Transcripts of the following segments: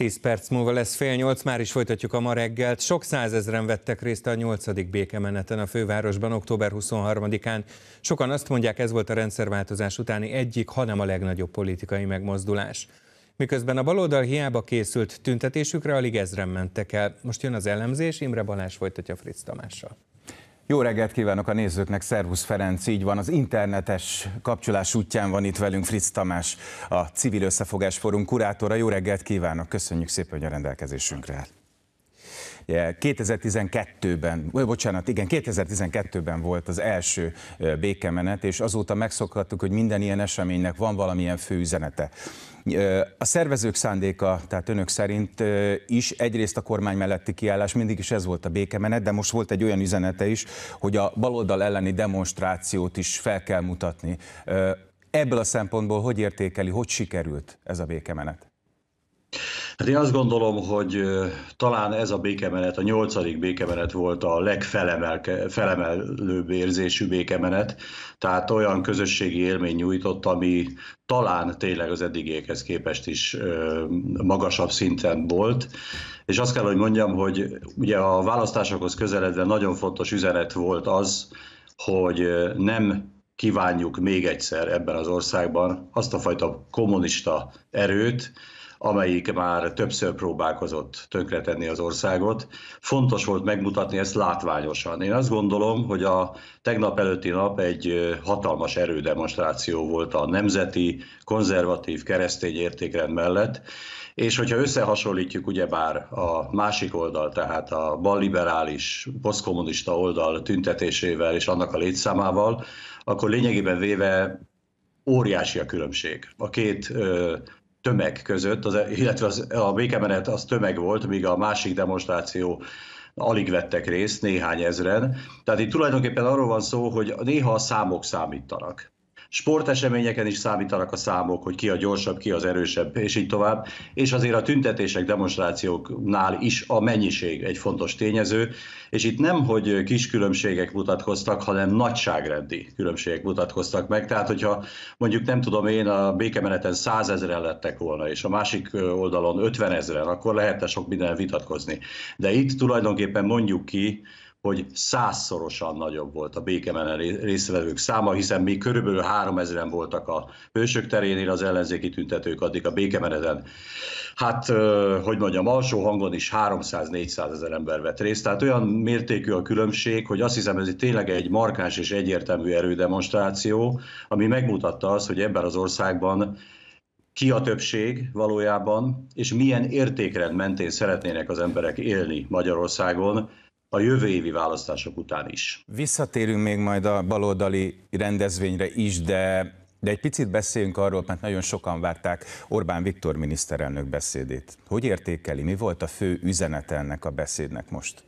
10 perc múlva lesz fél nyolc, már is folytatjuk a ma reggelt. Sok százezren vettek részt a nyolcadik békemeneten a fővárosban október 23-án. Sokan azt mondják, ez volt a rendszerváltozás utáni egyik, hanem a legnagyobb politikai megmozdulás. Miközben a baloldal hiába készült tüntetésükre, alig ezren mentek el. Most jön az elemzés, Imre Balázs folytatja Fritz Tamással. Jó reggelt kívánok a nézőknek, Szervusz Ferenc, így van, az internetes kapcsolás útján van itt velünk Fritz Tamás, a Civil Összefogás Forum kurátora. Jó reggelt kívánok, köszönjük szépen, hogy a rendelkezésünkre áll. 2012-ben, bocsánat, igen, 2012-ben volt az első békemenet, és azóta megszokhattuk, hogy minden ilyen eseménynek van valamilyen fő üzenete. A szervezők szándéka, tehát önök szerint is egyrészt a kormány melletti kiállás, mindig is ez volt a békemenet, de most volt egy olyan üzenete is, hogy a baloldal elleni demonstrációt is fel kell mutatni. Ebből a szempontból hogy értékeli, hogy sikerült ez a békemenet? Hát én azt gondolom, hogy talán ez a békemenet, a nyolcadik békemenet volt a legfelemelőbb érzésű békemenet, tehát olyan közösségi élmény nyújtott, ami talán tényleg az eddigiekhez képest is magasabb szinten volt. És azt kell, hogy mondjam, hogy ugye a választásokhoz közeledve nagyon fontos üzenet volt az, hogy nem kívánjuk még egyszer ebben az országban azt a fajta kommunista erőt, amelyik már többször próbálkozott tönkretenni az országot. Fontos volt megmutatni ezt látványosan. Én azt gondolom, hogy a tegnap előtti nap egy hatalmas erődemonstráció volt a nemzeti, konzervatív, keresztény értékrend mellett, és hogyha összehasonlítjuk ugyebár a másik oldal, tehát a balliberális, posztkommunista oldal tüntetésével és annak a létszámával, akkor lényegében véve óriási a különbség. A két tömeg között, az, illetve az, a békemenet az tömeg volt, míg a másik demonstráció alig vettek részt, néhány ezren. Tehát itt tulajdonképpen arról van szó, hogy néha a számok számítanak sporteseményeken is számítanak a számok, hogy ki a gyorsabb, ki az erősebb, és így tovább. És azért a tüntetések, demonstrációknál is a mennyiség egy fontos tényező, és itt nem, hogy kis különbségek mutatkoztak, hanem nagyságrendi különbségek mutatkoztak meg. Tehát, hogyha mondjuk nem tudom én, a békemeneten százezeren lettek volna, és a másik oldalon ötvenezeren, akkor lehetne sok minden vitatkozni. De itt tulajdonképpen mondjuk ki, hogy százszorosan nagyobb volt a békemenen részvevők száma, hiszen még körülbelül 3000-en voltak a hősök terénél az ellenzéki tüntetők, addig a békemeneten, hát hogy mondjam, alsó hangon is 300-400 ezer ember vett részt. Tehát olyan mértékű a különbség, hogy azt hiszem ez tényleg egy markáns és egyértelmű erődemonstráció, ami megmutatta azt, hogy ebben az országban ki a többség valójában, és milyen értékrend mentén szeretnének az emberek élni Magyarországon, a jövő évi választások után is. Visszatérünk még majd a baloldali rendezvényre is, de, de egy picit beszéljünk arról, mert nagyon sokan várták Orbán Viktor miniszterelnök beszédét. Hogy értékeli, mi volt a fő üzenet ennek a beszédnek most?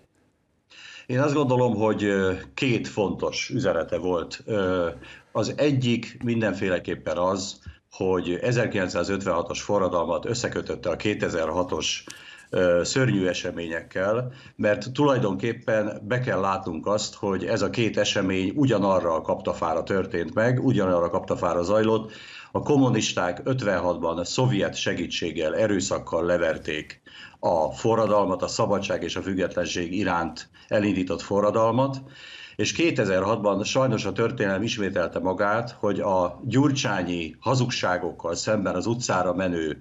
Én azt gondolom, hogy két fontos üzenete volt. Az egyik mindenféleképpen az, hogy 1956-os forradalmat összekötötte a 2006-os szörnyű eseményekkel, mert tulajdonképpen be kell látnunk azt, hogy ez a két esemény ugyanarra a kaptafára történt meg, ugyanarra a kaptafára zajlott. A kommunisták 56-ban a szovjet segítséggel, erőszakkal leverték a forradalmat, a szabadság és a függetlenség iránt elindított forradalmat, és 2006-ban sajnos a történelem ismételte magát, hogy a gyurcsányi hazugságokkal szemben az utcára menő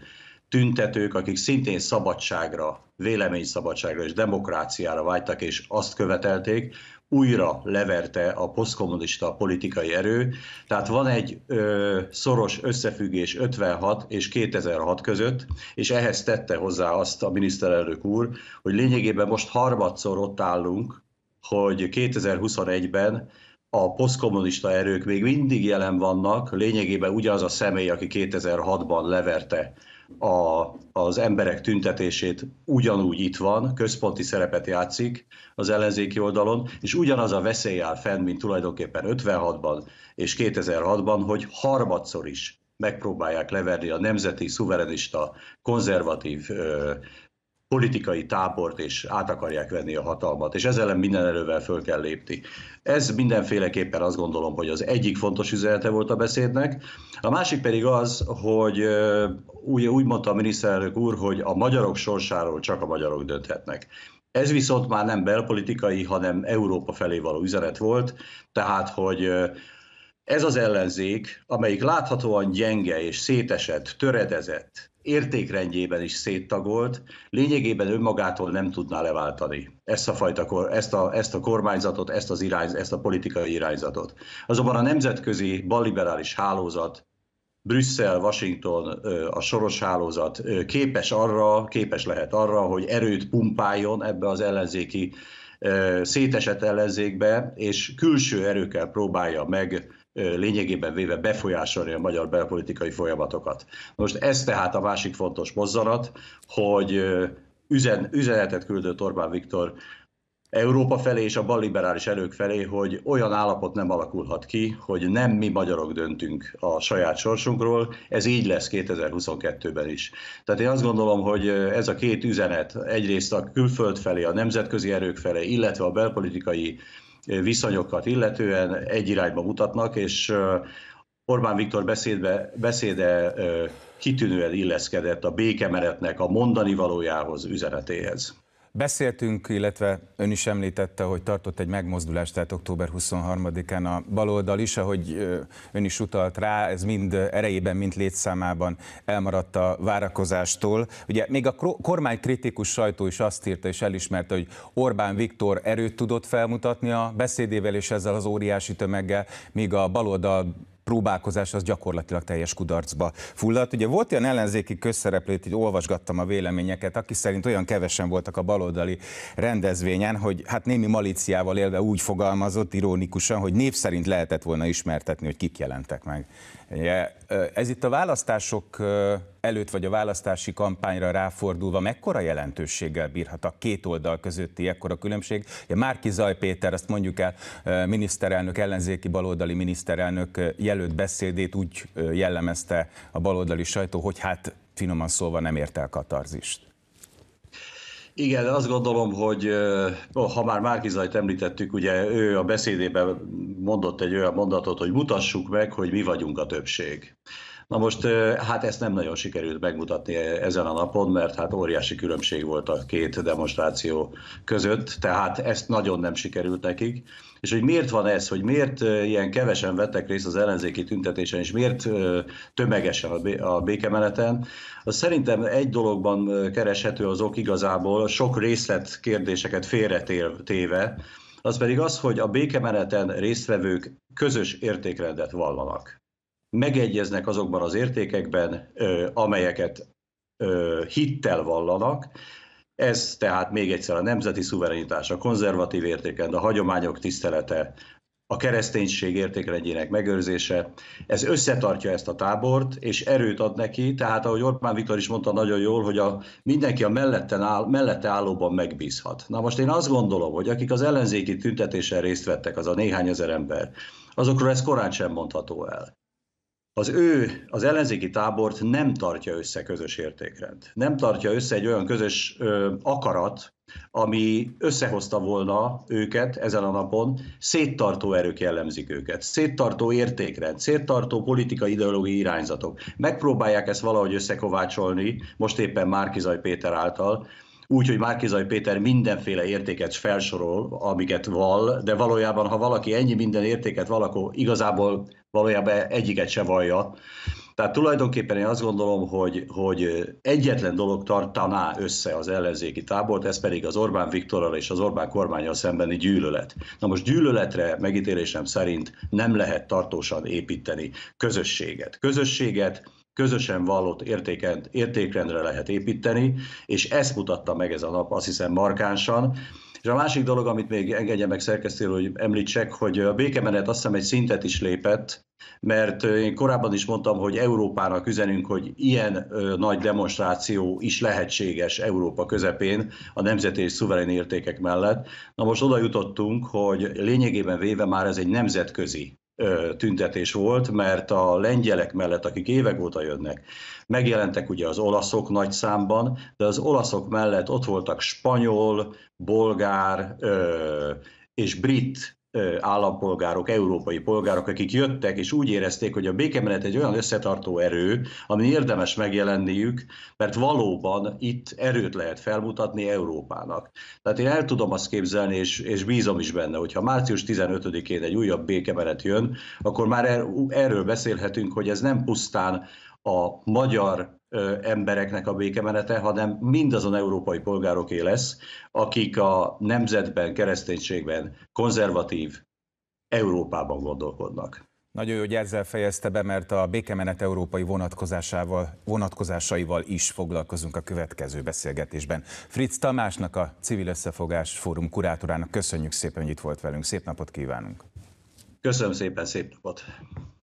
tüntetők, akik szintén szabadságra, véleményszabadságra és demokráciára vágytak, és azt követelték, újra leverte a posztkommunista politikai erő. Tehát van egy ö, szoros összefüggés 56 és 2006 között, és ehhez tette hozzá azt a miniszterelnök úr, hogy lényegében most harmadszor ott állunk, hogy 2021-ben a posztkommunista erők még mindig jelen vannak, lényegében ugyanaz a személy, aki 2006-ban leverte a, az emberek tüntetését ugyanúgy itt van, központi szerepet játszik az ellenzéki oldalon, és ugyanaz a veszély áll fenn, mint tulajdonképpen 56-ban és 2006-ban, hogy harmadszor is megpróbálják leverni a nemzeti, szuverenista, konzervatív ö, politikai tábort, és át akarják venni a hatalmat, és ezzel ellen minden erővel föl kell lépni. Ez mindenféleképpen azt gondolom, hogy az egyik fontos üzenete volt a beszédnek. A másik pedig az, hogy úgy, úgy mondta a miniszterelnök úr, hogy a magyarok sorsáról csak a magyarok dönthetnek. Ez viszont már nem belpolitikai, hanem Európa felé való üzenet volt, tehát hogy ez az ellenzék, amelyik láthatóan gyenge és szétesett, töredezett, értékrendjében is széttagolt, lényegében önmagától nem tudná leváltani ezt a, fajta, ezt a, ezt a kormányzatot, ezt, az irány, ezt a politikai irányzatot. Azonban a nemzetközi balliberális hálózat, Brüsszel, Washington, a soros hálózat képes arra, képes lehet arra, hogy erőt pumpáljon ebbe az ellenzéki szétesett ellenzékbe, és külső erőkkel próbálja meg lényegében véve befolyásolni a magyar belpolitikai folyamatokat. Most ez tehát a másik fontos mozzanat, hogy üzen, üzenetet küldött Orbán Viktor Európa felé és a balliberális erők felé, hogy olyan állapot nem alakulhat ki, hogy nem mi magyarok döntünk a saját sorsunkról, ez így lesz 2022-ben is. Tehát én azt gondolom, hogy ez a két üzenet, egyrészt a külföld felé, a nemzetközi erők felé, illetve a belpolitikai uh, viszonyokat illetően egy irányba mutatnak, és Orbán Viktor beszédbe, beszéde kitűnően illeszkedett a békemeretnek a mondani valójához, üzenetéhez. Beszéltünk, illetve ön is említette, hogy tartott egy megmozdulást, tehát október 23-án a baloldal is, ahogy ön is utalt rá, ez mind erejében, mind létszámában elmaradt a várakozástól. Ugye még a kormány kritikus sajtó is azt írta és elismerte, hogy Orbán Viktor erőt tudott felmutatni a beszédével és ezzel az óriási tömeggel, míg a baloldal próbálkozás az gyakorlatilag teljes kudarcba fulladt. Ugye volt olyan ellenzéki közszereplőt, így olvasgattam a véleményeket, aki szerint olyan kevesen voltak a baloldali rendezvényen, hogy hát némi maliciával élve úgy fogalmazott ironikusan, hogy név szerint lehetett volna ismertetni, hogy kik jelentek meg. Ez itt a választások előtt, vagy a választási kampányra ráfordulva mekkora jelentőséggel bírhat a két oldal közötti ekkora különbség? Ja, Márki Zaj Péter, azt mondjuk el, miniszterelnök, ellenzéki baloldali miniszterelnök jelölt beszédét úgy jellemezte a baloldali sajtó, hogy hát finoman szólva nem ért el katarzist. Igen, azt gondolom, hogy ha már Márkizajt említettük, ugye ő a beszédében mondott egy olyan mondatot, hogy mutassuk meg, hogy mi vagyunk a többség. Na most, hát ezt nem nagyon sikerült megmutatni ezen a napon, mert hát óriási különbség volt a két demonstráció között, tehát ezt nagyon nem sikerült nekik. És hogy miért van ez, hogy miért ilyen kevesen vettek részt az ellenzéki tüntetésen, és miért tömegesen a békemeneten, az szerintem egy dologban kereshető az ok igazából, sok részlet kérdéseket félretéve, az pedig az, hogy a békemeneten résztvevők közös értékrendet vallanak. Megegyeznek azokban az értékekben, amelyeket hittel vallanak, ez tehát még egyszer a nemzeti szuverenitás, a konzervatív értéken, a hagyományok tisztelete, a kereszténység értékrendjének megőrzése. Ez összetartja ezt a tábort, és erőt ad neki, tehát ahogy Orbán Viktor is mondta nagyon jól, hogy a, mindenki a mellette, áll, mellette állóban megbízhat. Na most én azt gondolom, hogy akik az ellenzéki tüntetésen részt vettek, az a néhány ezer ember, azokról ez korán sem mondható el az ő, az ellenzéki tábort nem tartja össze közös értékrend. Nem tartja össze egy olyan közös ö, akarat, ami összehozta volna őket ezen a napon, széttartó erők jellemzik őket, széttartó értékrend, széttartó politikai ideológiai irányzatok. Megpróbálják ezt valahogy összekovácsolni, most éppen Márkizaj Péter által, úgy, hogy Márkizaj Péter mindenféle értéket felsorol, amiket val, de valójában, ha valaki ennyi minden értéket valakó, igazából valójában egyiket se vallja, tehát tulajdonképpen én azt gondolom, hogy, hogy egyetlen dolog tartaná össze az ellenzéki tábort, ez pedig az Orbán Viktorral és az Orbán kormányal szembeni gyűlölet. Na most gyűlöletre megítélésem szerint nem lehet tartósan építeni közösséget. Közösséget közösen vallott értékrendre lehet építeni, és ezt mutatta meg ez a nap azt hiszem markánsan, és a másik dolog, amit még engedje meg szerkesztő, hogy említsek, hogy a békemenet azt hiszem egy szintet is lépett, mert én korábban is mondtam, hogy Európának üzenünk, hogy ilyen ö, nagy demonstráció is lehetséges Európa közepén a nemzeti és szuverén értékek mellett. Na most oda jutottunk, hogy lényegében véve már ez egy nemzetközi tüntetés volt, mert a lengyelek mellett, akik évek óta jönnek, megjelentek ugye az olaszok nagy számban, de az olaszok mellett ott voltak spanyol, bolgár és brit állampolgárok, európai polgárok, akik jöttek és úgy érezték, hogy a békemenet egy olyan összetartó erő, ami érdemes megjelenniük, mert valóban itt erőt lehet felmutatni Európának. Tehát én el tudom azt képzelni, és, és bízom is benne, hogy ha március 15-én egy újabb békemenet jön, akkor már er, erről beszélhetünk, hogy ez nem pusztán a magyar embereknek a békemenete, hanem mindazon európai polgároké lesz, akik a nemzetben, kereszténységben, konzervatív Európában gondolkodnak. Nagyon jó, hogy ezzel fejezte be, mert a békemenet európai vonatkozásával, vonatkozásaival is foglalkozunk a következő beszélgetésben. Fritz Tamásnak, a Civil Összefogás Fórum kurátorának köszönjük szépen, hogy itt volt velünk. Szép napot kívánunk! Köszönöm szépen, szép napot!